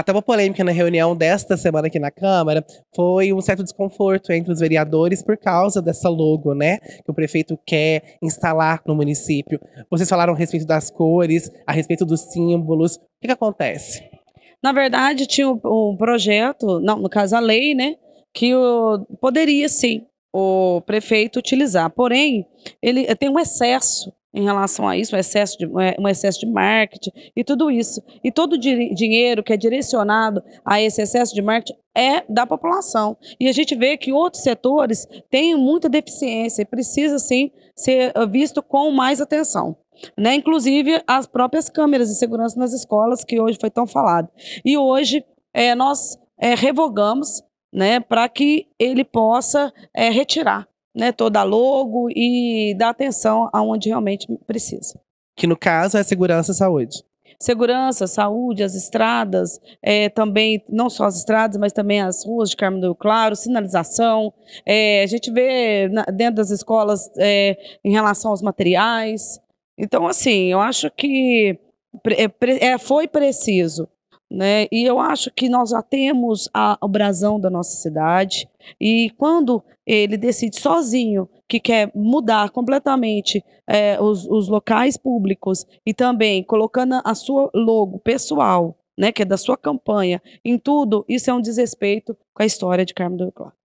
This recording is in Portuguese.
Até uma polêmica na reunião desta semana aqui na Câmara foi um certo desconforto entre os vereadores por causa dessa logo, né? Que o prefeito quer instalar no município. Vocês falaram a respeito das cores, a respeito dos símbolos. O que, que acontece? Na verdade, tinha um, projeto, não, no caso a lei, né? Que o, poderia sim o prefeito utilizar. Porém, ele eh, tem um excesso em relação a isso, um excesso de, eh, um excesso de marketing e tudo isso. E todo o di dinheiro que é direcionado a esse excesso de marketing é da população. E a gente vê que outros setores têm muita deficiência e precisa, sim, ser eh, visto com mais atenção. Né? Inclusive as próprias câmeras de segurança nas escolas, que hoje foi tão falado. E hoje é, nós é, revogamos né, para que ele possa é, retirar né, toda a logo e dar atenção aonde realmente precisa. Que no caso é segurança e saúde. Segurança, saúde, as estradas, é, também, não só as estradas, mas também as ruas de Carmo do Claro, sinalização. É, a gente vê na, dentro das escolas é, em relação aos materiais. Então, assim, eu acho que é, é, foi preciso né? E eu acho que nós já temos a, o brasão da nossa cidade. E quando ele decide sozinho que quer mudar completamente é, os, os locais públicos e também colocando a sua logo pessoal, né, que é da sua campanha, em tudo, isso é um desrespeito com a história de Carmo do